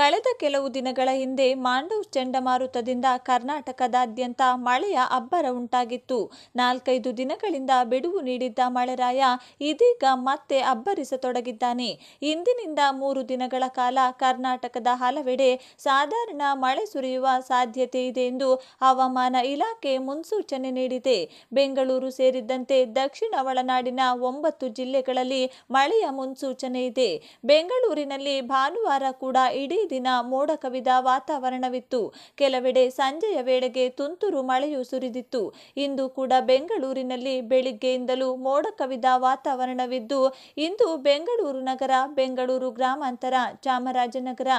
ಕಳೆದ ಕೆಲವು ದಿನಗಳ ಹಿಂದೆ ಮಾಂಡವ್ ಚಂಡಮಾರುತದಿಂದ ಕರ್ನಾಟಕದಾದ್ಯಂತ ಮಳೆಯ ಅಬ್ಬರ ಉಂಟಾಗಿತ್ತು ನಾಲ್ಕೈದು ದಿನಗಳಿಂದ ಬಿಡುವು ನೀಡಿದ್ದ ಮಳೆರಾಯ ಇದೀಗ ಮತ್ತೆ ಅಬ್ಬರಿಸತೊಡಗಿದ್ದಾನೆ ಇಂದಿನಿಂದ ಮೂರು ದಿನಗಳ ಕಾಲ ಕರ್ನಾಟಕದ ಹಲವೆಡೆ ಸಾಧಾರಣ ಮಳೆ ಸುರಿಯುವ ಸಾಧ್ಯತೆ ಇದೆ ಎಂದು ಹವಾಮಾನ ಇಲಾಖೆ ಮುನ್ಸೂಚನೆ ನೀಡಿದೆ ಬೆಂಗಳೂರು ಸೇರಿದಂತೆ ದಕ್ಷಿಣ ಒಳನಾಡಿನ ಒಂಬತ್ತು ಜಿಲ್ಲೆಗಳಲ್ಲಿ ಮಳೆಯ ಮುನ್ಸೂಚನೆ ಇದೆ ಬೆಂಗಳೂರಿನಲ್ಲಿ ಭಾನುವಾರ ಕೂಡ ಇಡೀ ದಿನ ಮೋಡ ಕವಿದ ವಾತಾವರಣವಿತ್ತು ಕೆಲವೆಡೆ ಸಂಜೆಯ ವೇಳೆಗೆ ತುಂತುರು ಮಳೆಯು ಸುರಿದಿತ್ತು ಇಂದು ಕೂಡ ಬೆಂಗಳೂರಿನಲ್ಲಿ ಬೆಳಿಗ್ಗೆಯಿಂದಲೂ ಮೋಡ ಕವಿದ ವಾತಾವರಣವಿದ್ದು ಇಂದು ಬೆಂಗಳೂರು ನಗರ ಬೆಂಗಳೂರು ಗ್ರಾಮಾಂತರ ಚಾಮರಾಜನಗರ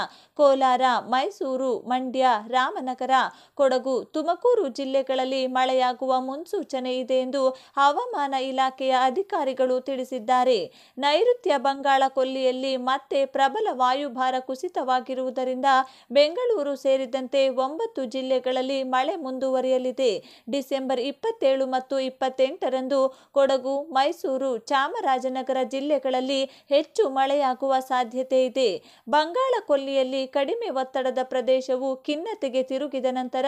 ಕೋಲಾರ ಮೈಸೂರು ಮಂಡ್ಯ ರಾಮನಗರ ಕೊಡಗು ತುಮಕೂರು ಜಿಲ್ಲೆಗಳಲ್ಲಿ ಮಳೆಯಾಗುವ ಮುನ್ಸೂಚನೆ ಇದೆ ಎಂದು ಹವಾಮಾನ ಇಲಾಖೆಯ ಅಧಿಕಾರಿಗಳು ತಿಳಿಸಿದ್ದಾರೆ ನೈಋತ್ಯ ಬಂಗಾಳ ಕೊಲ್ಲಿಯಲ್ಲಿ ಮತ್ತೆ ಪ್ರಬಲ ವಾಯುಭಾರ ಕುಸಿತವಾಗಿ ಹೆಚ್ಚುತ್ತಿರುವುದರಿಂದ ಬೆಂಗಳೂರು ಸೇರಿದಂತೆ ಒಂಬತ್ತು ಜಿಲ್ಲೆಗಳಲ್ಲಿ ಮಳೆ ಮುಂದುವರಿಯಲಿದೆ ಡಿಸೆಂಬರ್ ಇಪ್ಪತ್ತೇಳು ಮತ್ತು ಇಪ್ಪತ್ತೆಂಟರಂದು ಕೊಡಗು ಮೈಸೂರು ಚಾಮರಾಜನಗರ ಜಿಲ್ಲೆಗಳಲ್ಲಿ ಹೆಚ್ಚು ಮಳೆಯಾಗುವ ಸಾಧ್ಯತೆ ಇದೆ ಬಂಗಾಳ ಕೊಲ್ಲಿಯಲ್ಲಿ ಕಡಿಮೆ ಒತ್ತಡದ ಪ್ರದೇಶವು ಖಿನ್ನತೆಗೆ ತಿರುಗಿದ ನಂತರ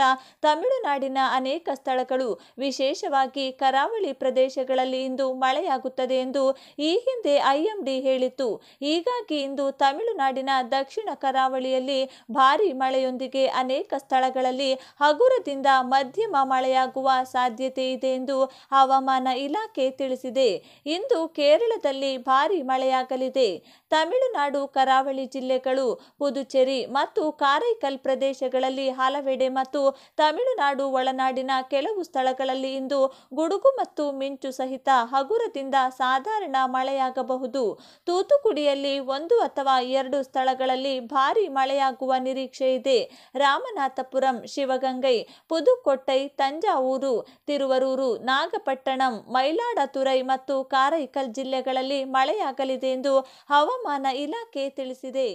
ತಮಿಳುನಾಡಿನ ಅನೇಕ ಸ್ಥಳಗಳು ವಿಶೇಷವಾಗಿ ಕರಾವಳಿ ಪ್ರದೇಶಗಳಲ್ಲಿ ಇಂದು ಮಳೆಯಾಗುತ್ತದೆ ಎಂದು ಈ ಹಿಂದೆ ಐಎಂಡಿ ಹೇಳಿತ್ತು ಹೀಗಾಗಿ ಇಂದು ತಮಿಳುನಾಡಿನ ದಕ್ಷಿಣ ಕರಾವಳಿ ಕರಾವಳಿಯಲ್ಲಿ ಭಾರೀ ಮಳೆಯೊಂದಿಗೆ ಅನೇಕ ಸ್ಥಳಗಳಲ್ಲಿ ಹಗುರದಿಂದ ಮಧ್ಯಮ ಮಳೆಯಾಗುವ ಸಾಧ್ಯತೆ ಇದೆ ಎಂದು ಹವಾಮಾನ ಇಲಾಖೆ ತಿಳಿಸಿದೆ ಇಂದು ಕೇರಳದಲ್ಲಿ ಭಾರಿ ಮಳೆಯಾಗಲಿದೆ ತಮಿಳುನಾಡು ಕರಾವಳಿ ಜಿಲ್ಲೆಗಳು ಪುದುಚೇರಿ ಮತ್ತು ಕಾರೈಕಲ್ ಪ್ರದೇಶಗಳಲ್ಲಿ ಹಲವೆಡೆ ಮತ್ತು ತಮಿಳುನಾಡು ಒಳನಾಡಿನ ಕೆಲವು ಸ್ಥಳಗಳಲ್ಲಿ ಇಂದು ಗುಡುಗು ಮತ್ತು ಮಿಂಚು ಸಹಿತ ಹಗುರದಿಂದ ಸಾಧಾರಣ ಮಳೆಯಾಗಬಹುದು ತೂತುಕುಡಿಯಲ್ಲಿ ಒಂದು ಅಥವಾ ಎರಡು ಸ್ಥಳಗಳಲ್ಲಿ ಭಾರಿ ಭಾರಿ ಮಳೆಯಾಗುವ ನಿರೀಕ್ಷೆ ಇದೆ ರಾಮನಾಥಪುರಂ ಶಿವಗಂಗೈ ಪುದುಕೊಟ್ಟೈ ತಂಜಾವೂರು ತಿರುವರೂರು ನಾಗಪಟ್ಟಣಂ ಮೈಲಾಡತುರೈ ಮತ್ತು ಕಾರೈಕಲ್ ಜಿಲ್ಲೆಗಳಲ್ಲಿ ಮಳೆಯಾಗಲಿದೆ ಎಂದು ಹವಾಮಾನ ಇಲಾಖೆ ತಿಳಿಸಿದೆ